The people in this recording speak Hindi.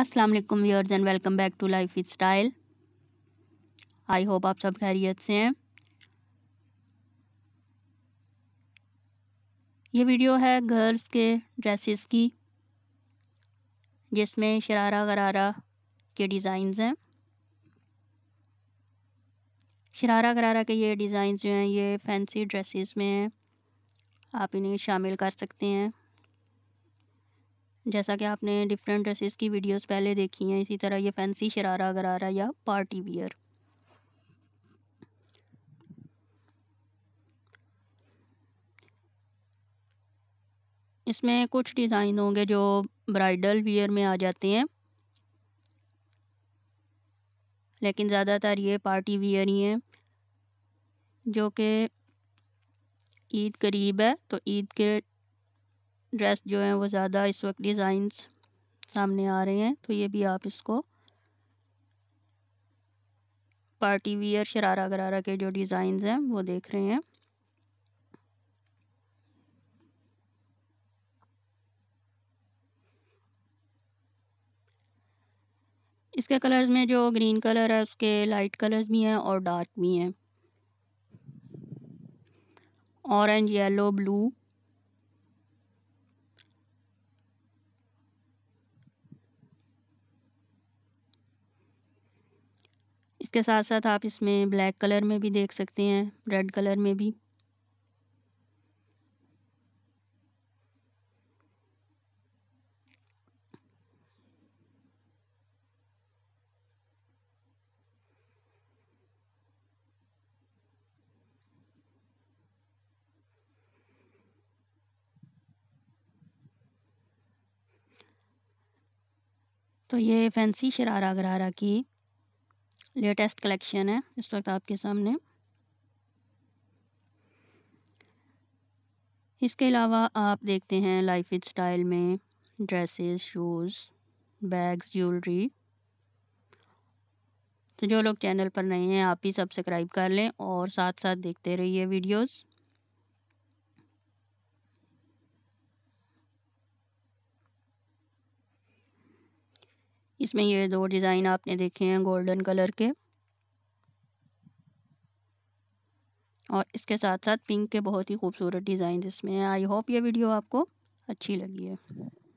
Aslam viewers and welcome back to lifestyle I hope आप सब खैरियत से हैं ये वीडियो है गर्ल्स के ड्रेसेस की जिसमें शरारा गरारा के डिज़ाइंस हैं शरारा गरारा के ये डिज़ाइंस जो हैं ये फैंसी ड्रेसेस में हैं आप इन्हें शामिल कर सकते हैं जैसा कि आपने डिफरेंट ड्रेसेस की वीडियोस पहले देखी हैं इसी तरह ये फैंसी शरारा गरारा या पार्टी वियर इसमें कुछ डिज़ाइन होंगे जो ब्राइडल वियर में आ जाते हैं लेकिन ज़्यादातर ये पार्टी वियर ही हैं जो कि ईद करीब है तो ईद के ड्रेस जो हैं वो ज़्यादा इस वक्त डिज़ाइंस सामने आ रहे हैं तो ये भी आप इसको पार्टी वियर शरारा गरारा के जो डिज़ाइंस हैं वो देख रहे हैं इसके कलर्स में जो ग्रीन कलर है उसके लाइट कलर्स भी हैं और डार्क भी हैं ऑरेंज येलो ब्लू इसके साथ साथ आप इसमें ब्लैक कलर में भी देख सकते हैं रेड कलर में भी तो ये फैंसी शरारा गरारा की लेटेस्ट कलेक्शन है इस वक्त आपके सामने इसके अलावा आप देखते हैं लाइफ स्टाइल में ड्रेसेस शूज़ बैग्स ज्वेलरी तो जो लोग चैनल पर नए हैं आप ही सब्सक्राइब कर लें और साथ साथ देखते रहिए वीडियोज़ इसमें ये दो डिज़ाइन आपने देखे हैं गोल्डन कलर के और इसके साथ साथ पिंक के बहुत ही खूबसूरत डिज़ाइन इसमें हैं आई होप ये वीडियो आपको अच्छी लगी है